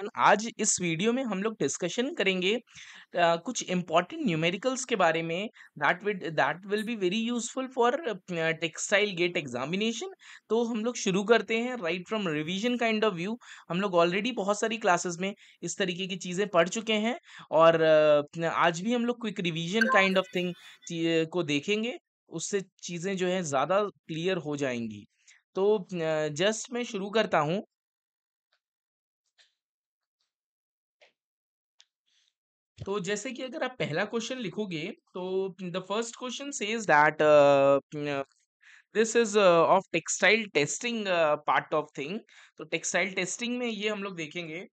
everyone आज इस video में हम लोग डिस्कशन करेंगे कुछ इम्पॉर्टेंट न्यूमेरिकल्स के बारे में that with that will be very useful for textile GATE examination तो हम लोग शुरू करते हैं right from revision kind of view हम लोग ऑलरेडी बहुत सारी क्लासेस में इस तरीके की चीज़ें पढ़ चुके हैं और आज भी हम लोग quick revision kind of thing को देखेंगे उससे चीज़ें जो है ज़्यादा क्लियर हो जाएंगी तो जस्ट मैं शुरू करता हूँ तो जैसे कि अगर आप पहला क्वेश्चन लिखोगे तो the first question says that this is of textile testing part of thing तो टेक्सटाइल टेस्टिंग में ये हम लोग देखेंगे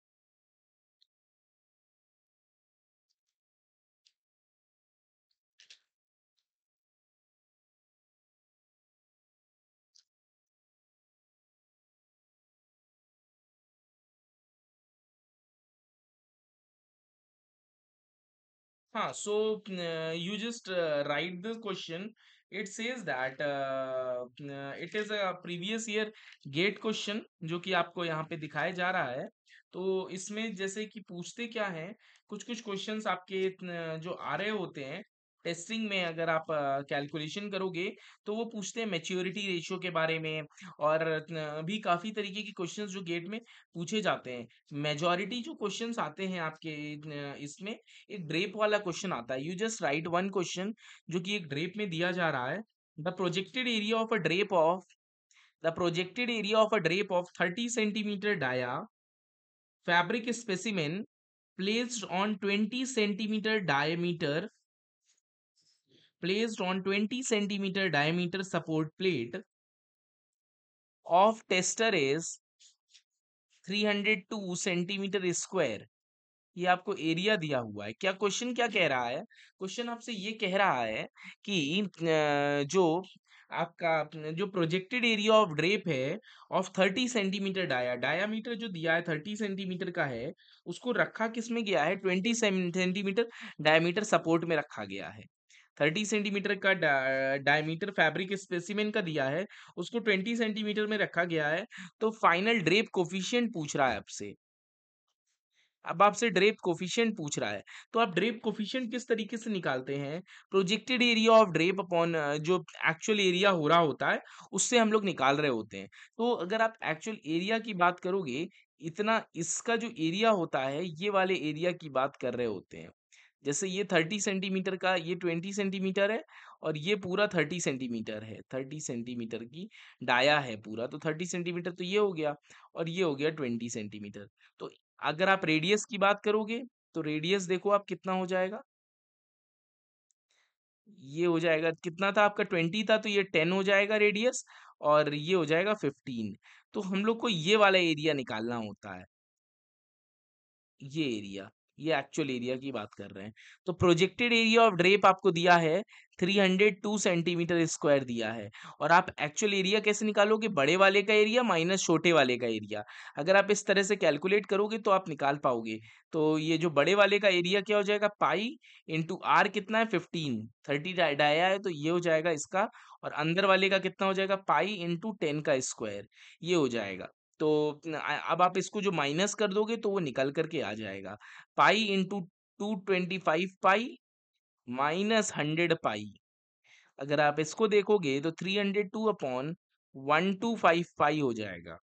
हाँ so you just write this question it says that it is a previous year GATE question जो कि आपको यहाँ पे दिखाया जा रहा है तो इसमें जैसे कि पूछते क्या है कुछ कुछ क्वेश्चंस आपके जो आ रहे होते हैं टेस्टिंग में अगर आप कैलकुलेशन करोगे तो वो पूछते हैं मेच्योरिटी रेशियो के बारे में और भी काफ़ी तरीके के क्वेश्चंस जो गेट में पूछे जाते हैं मेजॉरिटी जो क्वेश्चंस आते हैं आपके इसमें एक ड्रेप वाला क्वेश्चन आता है you just write one question जो कि एक ड्रेप में दिया जा रहा है the projected area of a drape of the projected area of a drape of thirty centimetre dia fabric specimen placed on twenty centimetre diameter placed on 20 cm diameter support plate of tester is 302 centimetre square ये आपको area दिया हुआ है क्या question क्या कह रहा है क्वेश्चन आपसे ये कह रहा है कि जो आपका जो प्रोजेक्टेड एरिया ऑफ ड्रेप है of thirty centimetre dia diameter जो दिया है थर्टी सेंटीमीटर का है उसको रखा किस में गया है ट्वेंटी सेंटीमीटर डायामीटर सपोर्ट में रखा गया है 30 सेंटीमीटर का डायमीटर फैब्रिक स्पेसिमेन का दिया है उसको 20 सेंटीमीटर में रखा गया है तो फाइनल ड्रेप कोफिशियंट पूछ रहा है आपसे अब आपसे ड्रेप कोफिशियंट पूछ रहा है तो आप ड्रेप कोफिशियंट किस तरीके से निकालते हैं projected area of drape upon जो एक्चुअल एरिया हो रहा होता है उससे हम लोग निकाल रहे होते हैं तो अगर आप एक्चुअल एरिया की बात करोगे इतना इसका जो एरिया होता है ये वाले एरिया की बात कर रहे होते हैं जैसे ये थर्टी सेंटीमीटर का ये ट्वेंटी सेंटीमीटर है और ये पूरा थर्टी सेंटीमीटर है थर्टी सेंटीमीटर की डाया है पूरा तो थर्टी सेंटीमीटर तो ये हो गया और ये हो गया ट्वेंटी सेंटीमीटर तो अगर आप रेडियस की बात करोगे तो रेडियस देखो आप कितना हो जाएगा ये हो जाएगा कितना था आपका ट्वेंटी था तो ये टेन हो जाएगा रेडियस और ये हो जाएगा फिफ्टीन तो हम लोग को ये वाला एरिया निकालना होता है ये एरिया ये एक्चुअल एरिया की बात कर रहे हैं तो प्रोजेक्टेड एरिया ऑफ ड्रेप आपको दिया है 302 सेंटीमीटर स्क्वायर दिया है और आप एक्चुअल एरिया कैसे निकालोगे बड़े वाले का एरिया माइनस छोटे वाले का एरिया अगर आप इस तरह से कैलकुलेट करोगे तो आप निकाल पाओगे तो ये जो बड़े वाले का एरिया क्या हो जाएगा पाई इंटू आर कितना है फिफ्टीन थर्टी डाया है तो ये हो जाएगा इसका और अंदर वाले का कितना हो जाएगा पाई इंटू टेन का स्क्वायर ये हो जाएगा तो अब आप इसको जो माइनस कर दोगे तो वो निकल करके आ जाएगा pi into two twenty five pi minus hundred pi अगर आप इसको देखोगे तो three hundred two upon one two five pi हो जाएगा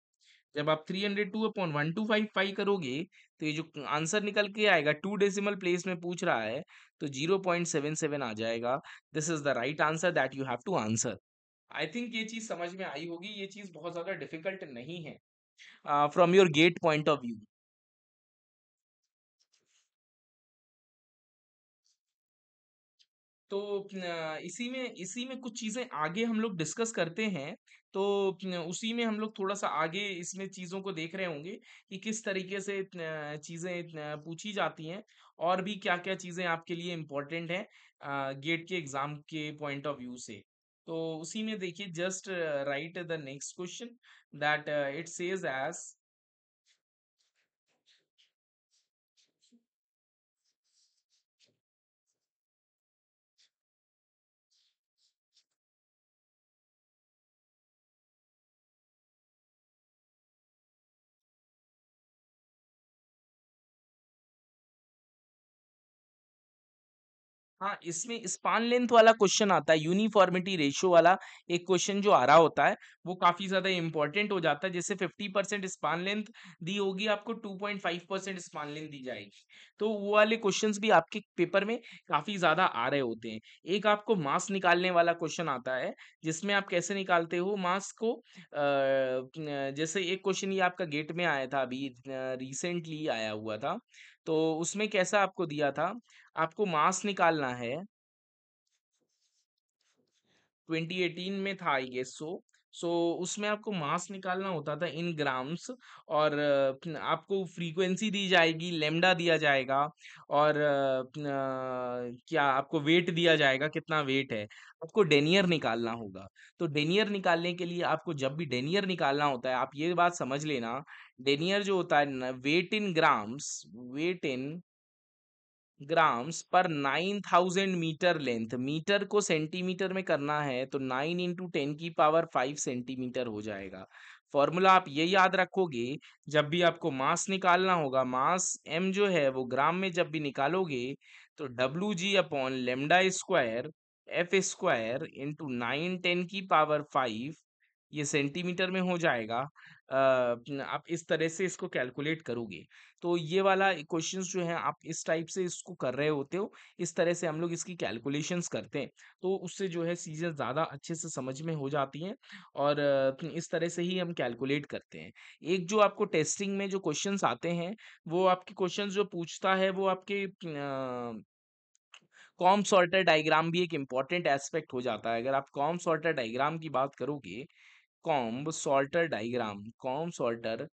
जब आप three hundred two upon one two five five करोगे तो ये जो आंसर निकल के आएगा टू डेसिमल प्लेस में पूछ रहा है तो जीरो पॉइंट सेवन सेवन आ जाएगा this is the right answer that you have to answer I think ये चीज़ समझ में आई होगी ये चीज़ बहुत ज़्यादा डिफिकल्ट नहीं है uh, from your gate point of view तो इसी में इसी में कुछ चीज़ें आगे हम लोग डिस्कस करते हैं तो उसी में हम लोग थोड़ा सा आगे इसमें चीज़ों को देख रहे होंगे कि किस तरीके से चीज़ें पूछी जाती हैं और भी क्या क्या चीज़ें आपके लिए इम्पोर्टेंट हैं गेट के एग्ज़ाम के पॉइंट ऑफ व्यू से तो उसी में देखिए just write the next question that it says as हाँ इसमें स्पान लेंथ वाला क्वेश्चन आता है यूनिफॉर्मिटी रेशियो वाला एक क्वेश्चन जो आ रहा होता है वो काफी ज्यादा इंपॉर्टेंट हो जाता है जैसे 50 परसेंट स्पान लेंथ दी होगी आपको 2.5 परसेंट स्पान लेंथ दी जाएगी तो वो वाले क्वेश्चंस भी आपके पेपर में काफी ज्यादा आ रहे होते हैं एक आपको मास निकालने वाला क्वेश्चन आता है जिसमें आप कैसे निकालते हो मास को जैसे एक क्वेश्चन ये आपका गेट में आया था अभी रिसेंटली आया हुआ था तो उसमें कैसा आपको दिया था आपको मास निकालना है 2018 में था I guess so so so, उसमें आपको मास निकालना होता था इन ग्राम्स और आपको फ्रीक्वेंसी दी जाएगी लेमडा दिया जाएगा और क्या आपको वेट दिया जाएगा कितना वेट है आपको डेनियर निकालना होगा तो डेनियर निकालने के लिए आपको जब भी डेनियर निकालना होता है आप ये बात समझ लेना डेनियर जो होता है weight in grams weight in grams पर nine thousand metre length metre को सेंटीमीटर में करना है तो नाइन इंटू टेन की पावर फाइव सेंटीमीटर हो जाएगा फॉर्मूला आप ये याद रखोगे जब भी आपको मास निकालना होगा मास एम जो है वो ग्राम में जब भी निकालोगे तो W G upon lambda square F square into nine ten की पावर फाइव ये सेंटीमीटर में हो जाएगा आप इस तरह से इसको कैलकुलेट करोगे तो ये वाला क्वेश्चंस जो है आप इस टाइप से इसको कर रहे होते हो इस तरह से हम लोग इसकी कैलकुलेशंस करते हैं तो उससे जो है चीज़ें ज़्यादा अच्छे से समझ में हो जाती हैं और इस तरह से ही हम कैलकुलेट करते हैं एक जो आपको टेस्टिंग में जो क्वेश्चन आते हैं वो आपके क्वेश्चन जो पूछता है वो आपके आ, कॉम सॉर्टर डायग्राम भी एक इम्पॉर्टेंट एस्पेक्ट हो जाता है अगर आप कॉम सॉर्टर डायग्राम की बात करोगे comb sorter diagram comb sorter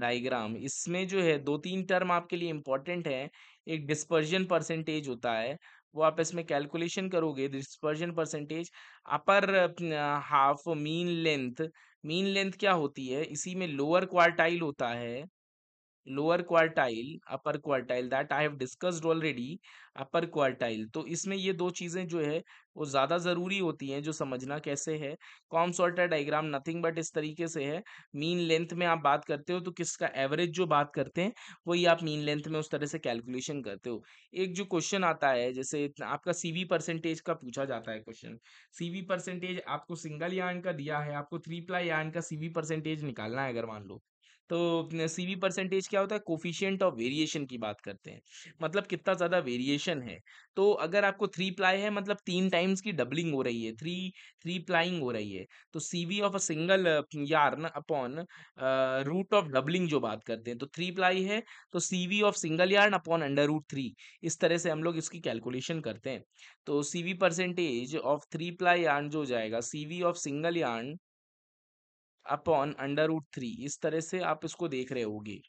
diagram इसमें जो है दो तीन टर्म आपके लिए इम्पॉर्टेंट है एक डिस्पर्जन परसेंटेज होता है वो आप इसमें कैलकुलेशन करोगे dispersion percentage upper half mean length mean length क्या होती है इसी में लोअर क्वार्टाइल होता है lower quartile upper quartile that I have discussed already upper quartile तो इसमें ये दो चीज़ें जो है वो ज़्यादा ज़रूरी होती हैं जो समझना कैसे है comb sorter diagram nothing but इस तरीके से है मीन लेंथ में आप बात करते हो तो किसका एवरेज जो बात करते हैं वही आप मीन लेंथ में उस तरह से कैलकुलेशन करते हो एक जो क्वेश्चन आता है जैसे आपका सी परसेंटेज का पूछा जाता है क्वेश्चन सी परसेंटेज आपको सिंगल यान का दिया है आपको थ्री प्लाई यान का सी परसेंटेज निकालना है अगर मान लो तो सी वी परसेंटेज क्या होता है कोफिशियंट ऑफ वेरिएशन की बात करते हैं मतलब कितना ज़्यादा वेरिएशन है तो अगर आपको थ्री प्लाई है मतलब तीन टाइम्स की डबलिंग हो रही है थ्री थ्री प्लाइंग हो रही है तो C V of a single yarn upon root of doubling जो बात करते हैं तो थ्री प्लाई है तो C V of single yarn upon under root three इस तरह से हम लोग इसकी कैलकुलेशन करते हैं तो C V percentage of three ply yarn जो जाएगा C V of single yarn upon under root three इस तरह से आप इसको देख रहे होगे